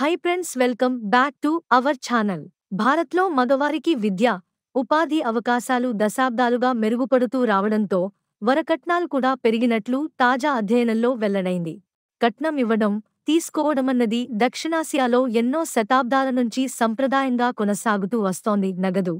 high friends welcome back to our channel భారత్లో మగవారికి విద్య ఉపాధి అవకాశాలు దశాబ్దాలుగా మెరుగుపడుతూ రావడంతో వరకట్నాలు కూడా పెరిగినట్లు తాజా అధ్యయనంలో వెల్లడైంది కట్నం ఇవ్వడం తీసుకోవడమన్నది దక్షిణాసియాలో ఎన్నో శతాబ్దాల నుంచి సంప్రదాయంగా కొనసాగుతూ వస్తోంది నగదు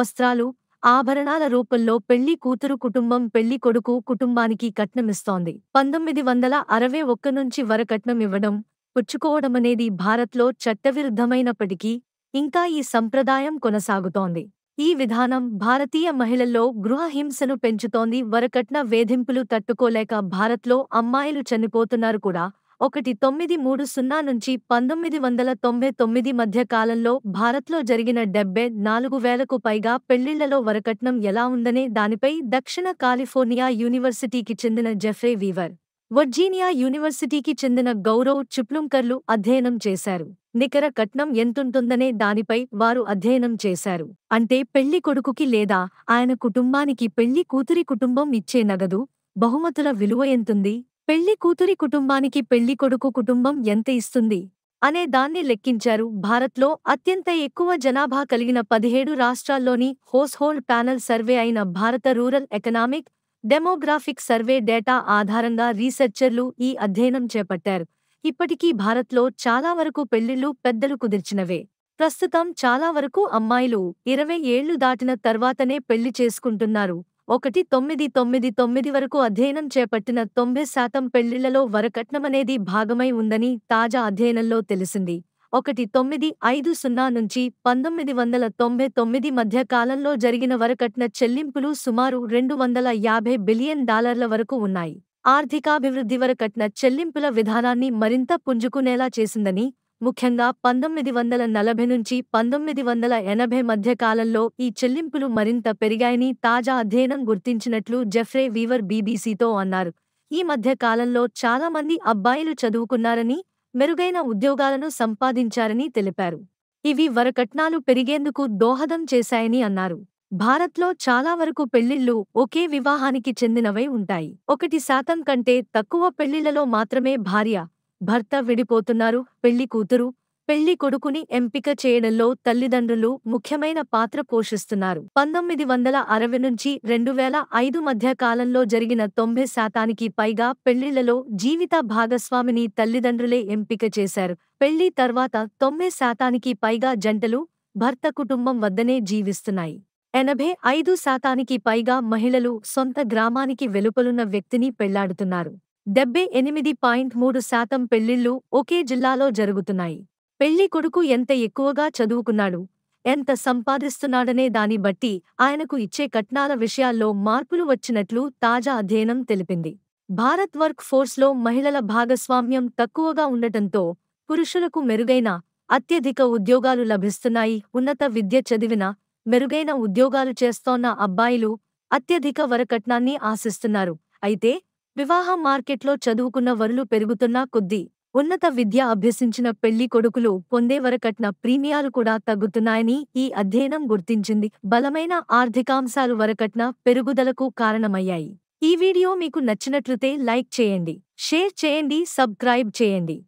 వస్త్రాలు ఆభరణాల రూపంలో పెళ్లి కూతురు కుటుంబం పెళ్లి కొడుకు కుటుంబానికి కట్నమిస్తోంది పంతొమ్మిది వందల అరవై ఒక్క నుంచి వరకట్నం ఇవ్వడం పుచ్చుకోవడమనేది భారత్లో చట్టవిరుద్ధమైనప్పటికీ ఇంకా ఈ సంప్రదాయం కొనసాగుతోంది ఈ విధానం భారతీయ మహిళల్లో గృహహింసను పెంచుతోంది వరకట్న వేధింపులు తట్టుకోలేక భారత్లో అమ్మాయిలు చనిపోతున్నారు కూడా ఒకటి తొమ్మిది మూడు సున్నా నుంచి పంతొమ్మిది వందల తొంభై తొమ్మిది మధ్య కాలంలో భారత్లో జరిగిన డెబ్బై నాలుగు వేలకు పైగా పెళ్లిళ్లలో వరకట్నం ఎలా ఉందనే దానిపై దక్షిణ కాలిఫోర్నియా యూనివర్సిటీకి చెందిన జెఫ్రే వీవర్ వర్జీనియా యూనివర్సిటీకి చెందిన గౌరవ్ చిప్లుంకర్లు అధ్యయనం చేశారు నికర కట్నం ఎంతుంటుందనే దానిపై వారు అధ్యయనం చేశారు అంటే పెళ్లి కొడుకుకి లేదా ఆయన కుటుంబానికి పెళ్లి కూతురి కుటుంబం ఇచ్చే నగదు బహుమతుల విలువ ఎంతుంది పెళ్లి కూతురి కుటుంబానికి పెళ్లి కొడుకు కుటుంబం ఎంత ఇస్తుంది అనే దాన్ని లెక్కించారు భారత్లో అత్యంత ఎక్కువ జనాభా కలిగిన పదిహేడు రాష్ట్రాల్లోని హోస్హోల్డ్ ప్యానెల్ సర్వే అయిన భారత rural economic demographic survey data ఆధారంగా రీసెర్చర్లు ఈ అధ్యయనం చేపట్టారు ఇప్పటికీ భారత్లో చాలా వరకు పెళ్లిళ్లు పెద్దలు కుదిర్చినవే ప్రస్తుతం చాలా వరకు అమ్మాయిలు ఇరవై ఏళ్లు దాటిన తర్వాతనే పెళ్లి చేసుకుంటున్నారు ఒకటి తొమ్మిది తొమ్మిది తొమ్మిది వరకు అధ్యయనం చేపట్టిన తొంభై శాతం పెళ్లిళ్లలో వరకట్నమనేది భాగమై ఉందని తాజా అధ్యయనంలో తెలిసింది ఒకటి తొమ్మిది ఐదు సున్నా నుంచి పంతొమ్మిది వందల తొంభై తొమ్మిది మధ్య కాలంలో జరిగిన వరకట్న చెల్లింపులు సుమారు రెండు వందల యాభై బిలియన్ డాలర్ల వరకు ఉన్నాయి ఆర్థికాభివృద్ధి వరకట్న చెల్లింపుల విధానాన్ని మరింత పుంజుకునేలా చేసిందని ముఖ్యంగా పంతొమ్మిది వందల నలభై నుంచి పంతొమ్మిది వందల ఎనభై మధ్య కాలంలో ఈ చెల్లింపులు మరింత పెరిగాయని తాజా అధ్యయనం గుర్తించినట్లు జెఫ్రే వీవర్ బీబీసీతో అన్నారు ఈ మధ్య కాలంలో చాలామంది అబ్బాయిలు చదువుకున్నారని మెరుగైన ఉద్యోగాలను సంపాదించారని తెలిపారు ఇవి వరకట్నాలు పెరిగేందుకు దోహదం చేశాయని అన్నారు భారత్లో చాలా వరకు పెళ్లిళ్ళు ఒకే వివాహానికి చెందినవై ఉంటాయి ఒకటి శాతం కంటే తక్కువ పెళ్లిళ్లలో మాత్రమే భార్య భర్త విడిపోతున్నారు పెళ్లి కూతురు పెళ్లి కొడుకుని ఎంపిక చేయడంలో తల్లిదండ్రులు ముఖ్యమైన పాత్ర పోషిస్తున్నారు పంతొమ్మిది వందల అరవై నుంచి రెండు వేల ఐదు మధ్య కాలంలో జరిగిన తొంభై శాతానికి పైగా పెళ్లిళ్లలో జీవిత భాగస్వామిని తల్లిదండ్రులే ఎంపిక చేశారు పెళ్లి తర్వాత తొంభై శాతానికి పైగా జంటలు భర్త కుటుంబం వద్దనే జీవిస్తున్నాయి ఎనభై ఐదు శాతానికి పైగా మహిళలు సొంత గ్రామానికి వెలుపలున్న వ్యక్తిని పెళ్లాడుతున్నారు డెబ్బై ఎనిమిది పాయింట్ మూడు శాతం పెళ్లిళ్లు ఒకే జిల్లాలో జరుగుతున్నాయి పెళ్లి కొడుకు ఎంత ఎక్కువగా చదువుకున్నాడు ఎంత సంపాదిస్తున్నాడనే దాన్ని బట్టి ఆయనకు ఇచ్చే కట్నాల విషయాల్లో మార్పులు వచ్చినట్లు తాజా అధ్యయనం తెలిపింది భారత్ వర్క్ ఫోర్స్లో మహిళల భాగస్వామ్యం తక్కువగా ఉండటంతో పురుషులకు మెరుగైన అత్యధిక ఉద్యోగాలు లభిస్తున్నాయి ఉన్నత విద్య చదివిన మెరుగైన ఉద్యోగాలు చేస్తోన్న అబ్బాయిలు అత్యధిక వరకట్నాన్ని ఆశిస్తున్నారు అయితే వివాహ మార్కెట్లో చదువుకున్న వరులు పెరుగుతున్నా కొద్దీ ఉన్నత విద్య అభ్యసించిన పెళ్లి కొడుకులు పొందేవరకట్న ప్రీమియాలు కూడా తగ్గుతున్నాయని ఈ అధ్యయనం గుర్తించింది బలమైన ఆర్థికాంశాలు వరకట్న పెరుగుదలకు కారణమయ్యాయి ఈ వీడియో మీకు నచ్చినట్లయితే లైక్ చేయండి షేర్ చేయండి సబ్స్క్రైబ్ చేయండి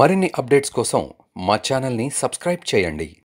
మరిన్ని అప్డేట్స్ కోసం మా ఛానల్ని సబ్స్క్రైబ్ చేయండి